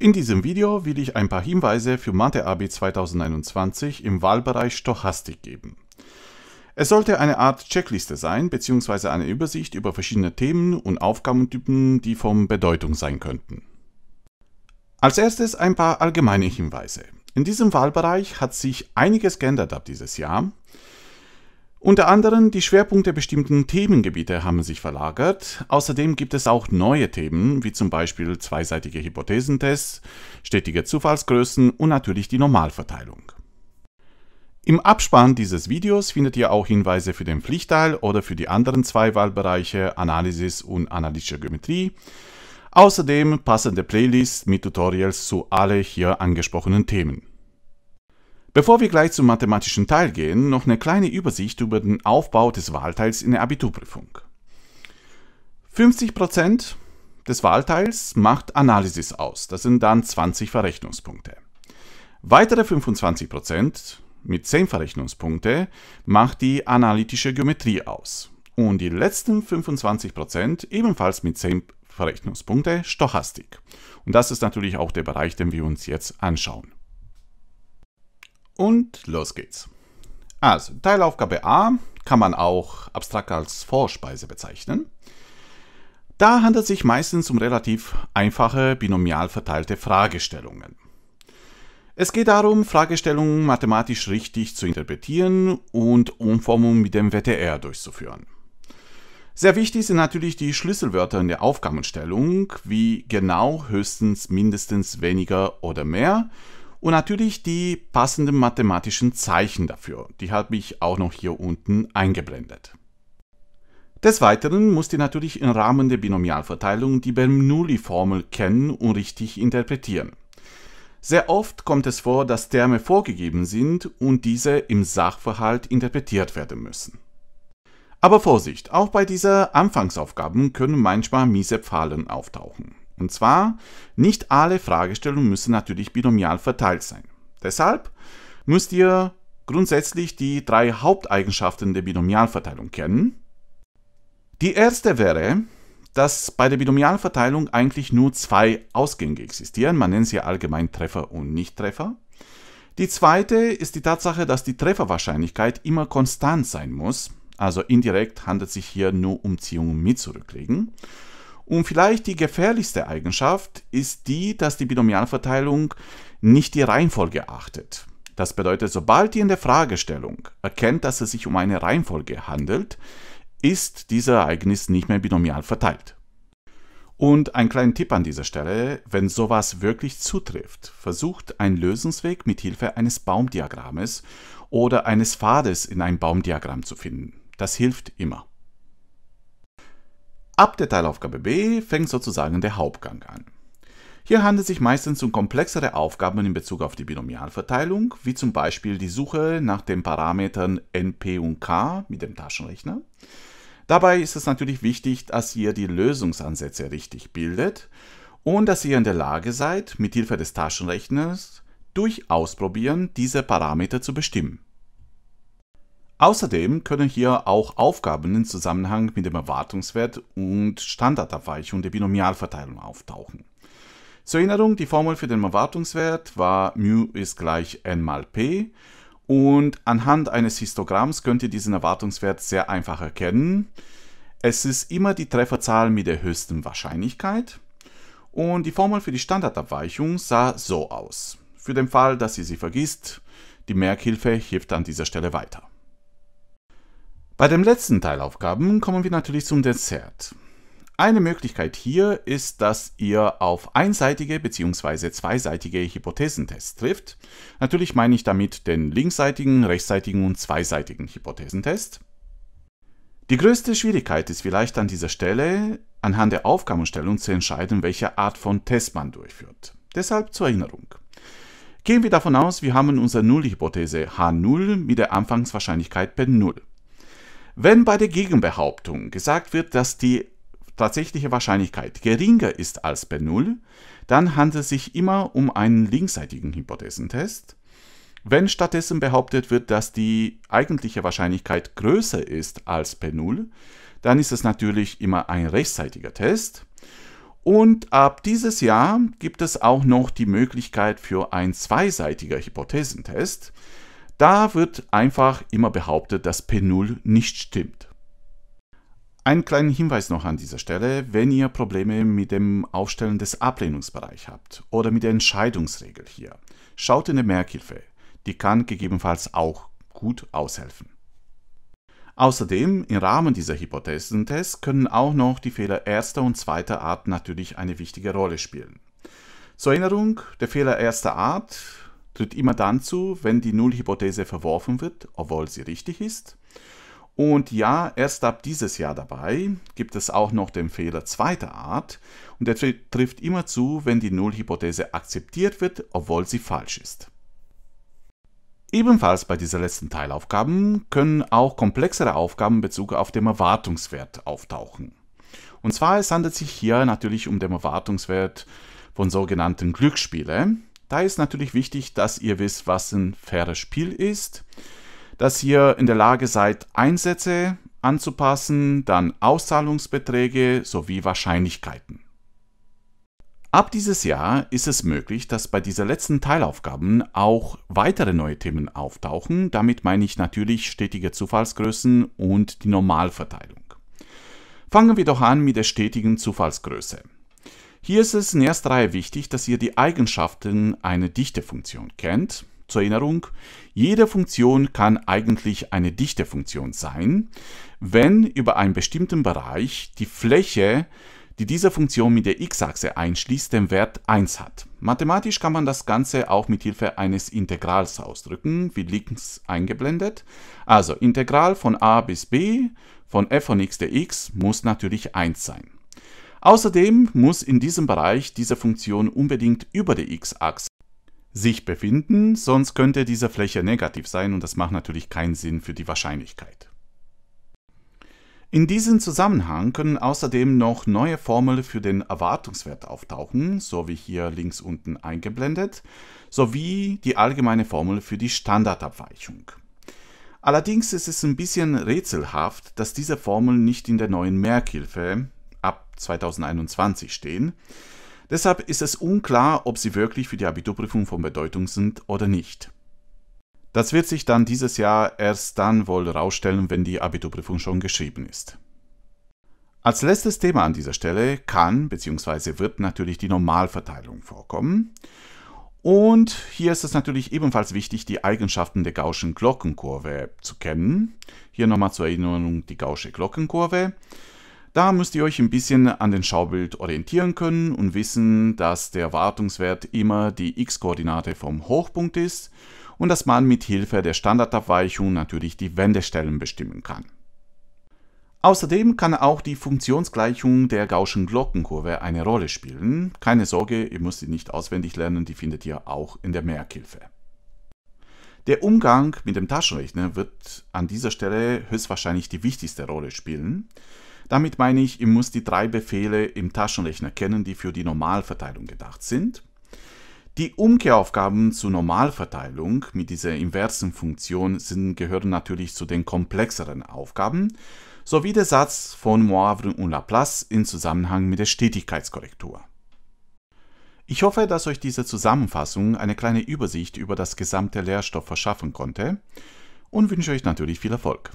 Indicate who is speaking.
Speaker 1: In diesem Video will ich ein paar Hinweise für Mathe AB 2021 im Wahlbereich Stochastik geben. Es sollte eine Art Checkliste sein, bzw. eine Übersicht über verschiedene Themen und Aufgabentypen, die von Bedeutung sein könnten. Als erstes ein paar allgemeine Hinweise. In diesem Wahlbereich hat sich einiges geändert ab dieses Jahr. Unter anderem die Schwerpunkte bestimmten Themengebiete haben sich verlagert. Außerdem gibt es auch neue Themen, wie zum Beispiel zweiseitige Hypothesentests, stetige Zufallsgrößen und natürlich die Normalverteilung. Im Abspann dieses Videos findet ihr auch Hinweise für den Pflichtteil oder für die anderen zwei Wahlbereiche Analysis und analytische Geometrie. Außerdem passende Playlists mit Tutorials zu alle hier angesprochenen Themen. Bevor wir gleich zum mathematischen Teil gehen, noch eine kleine Übersicht über den Aufbau des Wahlteils in der Abiturprüfung. 50% des Wahlteils macht Analysis aus, das sind dann 20 Verrechnungspunkte. Weitere 25% mit 10 Verrechnungspunkte macht die analytische Geometrie aus. Und die letzten 25% ebenfalls mit 10 Verrechnungspunkte Stochastik. Und das ist natürlich auch der Bereich, den wir uns jetzt anschauen. Und los geht's. Also, Teilaufgabe A kann man auch abstrakt als Vorspeise bezeichnen. Da handelt es sich meistens um relativ einfache, binomial verteilte Fragestellungen. Es geht darum, Fragestellungen mathematisch richtig zu interpretieren und Umformungen mit dem WTR durchzuführen. Sehr wichtig sind natürlich die Schlüsselwörter in der Aufgabenstellung, wie genau, höchstens, mindestens, weniger oder mehr und natürlich die passenden mathematischen Zeichen dafür. Die habe ich auch noch hier unten eingeblendet. Des Weiteren musst ihr natürlich im Rahmen der Binomialverteilung die Bernoulli-Formel kennen und richtig interpretieren. Sehr oft kommt es vor, dass Terme vorgegeben sind und diese im Sachverhalt interpretiert werden müssen. Aber Vorsicht, auch bei dieser Anfangsaufgaben können manchmal miese Pfahlen auftauchen. Und zwar, nicht alle Fragestellungen müssen natürlich binomial verteilt sein. Deshalb müsst ihr grundsätzlich die drei Haupteigenschaften der Binomialverteilung kennen. Die erste wäre, dass bei der Binomialverteilung eigentlich nur zwei Ausgänge existieren. Man nennt sie allgemein Treffer und Nichttreffer. Die zweite ist die Tatsache, dass die Trefferwahrscheinlichkeit immer konstant sein muss. Also indirekt handelt es sich hier nur um Ziehungen mit zurücklegen. Und vielleicht die gefährlichste Eigenschaft ist die, dass die Binomialverteilung nicht die Reihenfolge achtet. Das bedeutet, sobald ihr in der Fragestellung erkennt, dass es sich um eine Reihenfolge handelt, ist dieses Ereignis nicht mehr binomial verteilt. Und ein kleiner Tipp an dieser Stelle, wenn sowas wirklich zutrifft, versucht einen Lösungsweg mit Hilfe eines Baumdiagrammes oder eines Pfades in einem Baumdiagramm zu finden. Das hilft immer. Ab der Teilaufgabe B fängt sozusagen der Hauptgang an. Hier handelt es sich meistens um komplexere Aufgaben in Bezug auf die Binomialverteilung, wie zum Beispiel die Suche nach den Parametern NP und K mit dem Taschenrechner. Dabei ist es natürlich wichtig, dass ihr die Lösungsansätze richtig bildet und dass ihr in der Lage seid, mit Hilfe des Taschenrechners durch Ausprobieren diese Parameter zu bestimmen. Außerdem können hier auch Aufgaben im Zusammenhang mit dem Erwartungswert und Standardabweichung der Binomialverteilung auftauchen. Zur Erinnerung, die Formel für den Erwartungswert war μ ist gleich n mal p und anhand eines Histogramms könnt ihr diesen Erwartungswert sehr einfach erkennen. Es ist immer die Trefferzahl mit der höchsten Wahrscheinlichkeit und die Formel für die Standardabweichung sah so aus. Für den Fall, dass ihr sie vergisst, die Merkhilfe hilft an dieser Stelle weiter. Bei dem letzten Teilaufgaben kommen wir natürlich zum Dessert. Eine Möglichkeit hier ist, dass ihr auf einseitige bzw. zweiseitige Hypothesentests trifft. Natürlich meine ich damit den linksseitigen, rechtsseitigen und zweiseitigen Hypothesentest. Die größte Schwierigkeit ist vielleicht an dieser Stelle, anhand der Aufgabenstellung zu entscheiden, welche Art von Test man durchführt. Deshalb zur Erinnerung. Gehen wir davon aus, wir haben unsere Nullhypothese H0 mit der Anfangswahrscheinlichkeit per 0. Wenn bei der Gegenbehauptung gesagt wird, dass die tatsächliche Wahrscheinlichkeit geringer ist als bei Null, dann handelt es sich immer um einen linksseitigen Hypothesentest. Wenn stattdessen behauptet wird, dass die eigentliche Wahrscheinlichkeit größer ist als bei Null, dann ist es natürlich immer ein rechtsseitiger Test. Und ab dieses Jahr gibt es auch noch die Möglichkeit für einen zweiseitiger Hypothesentest. Da wird einfach immer behauptet, dass P0 nicht stimmt. Einen kleinen Hinweis noch an dieser Stelle, wenn ihr Probleme mit dem Aufstellen des Ablehnungsbereichs habt oder mit der Entscheidungsregel hier, schaut in der Merkhilfe, die kann gegebenenfalls auch gut aushelfen. Außerdem, im Rahmen dieser Hypothesentests können auch noch die Fehler erster und zweiter Art natürlich eine wichtige Rolle spielen. Zur Erinnerung, der Fehler erster Art tritt immer dann zu, wenn die Nullhypothese verworfen wird, obwohl sie richtig ist. Und ja, erst ab dieses Jahr dabei gibt es auch noch den Fehler zweiter Art und der trifft immer zu, wenn die Nullhypothese akzeptiert wird, obwohl sie falsch ist. Ebenfalls bei dieser letzten Teilaufgaben können auch komplexere Aufgaben in Bezug auf den Erwartungswert auftauchen. Und zwar es handelt sich hier natürlich um den Erwartungswert von sogenannten Glücksspielen, da ist natürlich wichtig, dass ihr wisst, was ein faires Spiel ist, dass ihr in der Lage seid, Einsätze anzupassen, dann Auszahlungsbeträge sowie Wahrscheinlichkeiten. Ab dieses Jahr ist es möglich, dass bei dieser letzten Teilaufgaben auch weitere neue Themen auftauchen. Damit meine ich natürlich stetige Zufallsgrößen und die Normalverteilung. Fangen wir doch an mit der stetigen Zufallsgröße. Hier ist es in erster Reihe wichtig, dass ihr die Eigenschaften einer Dichtefunktion kennt. Zur Erinnerung, jede Funktion kann eigentlich eine Dichtefunktion sein, wenn über einen bestimmten Bereich die Fläche, die diese Funktion mit der x-Achse einschließt, den Wert 1 hat. Mathematisch kann man das Ganze auch mit Hilfe eines Integrals ausdrücken, wie links eingeblendet. Also Integral von a bis b von f von x dx muss natürlich 1 sein. Außerdem muss in diesem Bereich diese Funktion unbedingt über der x-Achse sich befinden, sonst könnte diese Fläche negativ sein und das macht natürlich keinen Sinn für die Wahrscheinlichkeit. In diesem Zusammenhang können außerdem noch neue Formeln für den Erwartungswert auftauchen, so wie hier links unten eingeblendet, sowie die allgemeine Formel für die Standardabweichung. Allerdings ist es ein bisschen rätselhaft, dass diese Formel nicht in der neuen Merkhilfe 2021 stehen. Deshalb ist es unklar, ob sie wirklich für die Abiturprüfung von Bedeutung sind oder nicht. Das wird sich dann dieses Jahr erst dann wohl rausstellen, wenn die Abiturprüfung schon geschrieben ist. Als letztes Thema an dieser Stelle kann bzw. wird natürlich die Normalverteilung vorkommen. Und hier ist es natürlich ebenfalls wichtig, die Eigenschaften der Gausschen Glockenkurve zu kennen. Hier nochmal zur Erinnerung die Gaussche Glockenkurve. Da müsst ihr euch ein bisschen an den Schaubild orientieren können und wissen, dass der Wartungswert immer die x-Koordinate vom Hochpunkt ist und dass man mit Hilfe der Standardabweichung natürlich die Wendestellen bestimmen kann. Außerdem kann auch die Funktionsgleichung der Gaußschen Glockenkurve eine Rolle spielen. Keine Sorge, ihr müsst sie nicht auswendig lernen, die findet ihr auch in der Merkhilfe. Der Umgang mit dem Taschenrechner wird an dieser Stelle höchstwahrscheinlich die wichtigste Rolle spielen. Damit meine ich, ihr muss die drei Befehle im Taschenrechner kennen, die für die Normalverteilung gedacht sind. Die Umkehraufgaben zur Normalverteilung mit dieser inversen Funktion sind, gehören natürlich zu den komplexeren Aufgaben, sowie der Satz von Moivre und Laplace in Zusammenhang mit der Stetigkeitskorrektur. Ich hoffe, dass euch diese Zusammenfassung eine kleine Übersicht über das gesamte Lehrstoff verschaffen konnte und wünsche euch natürlich viel Erfolg.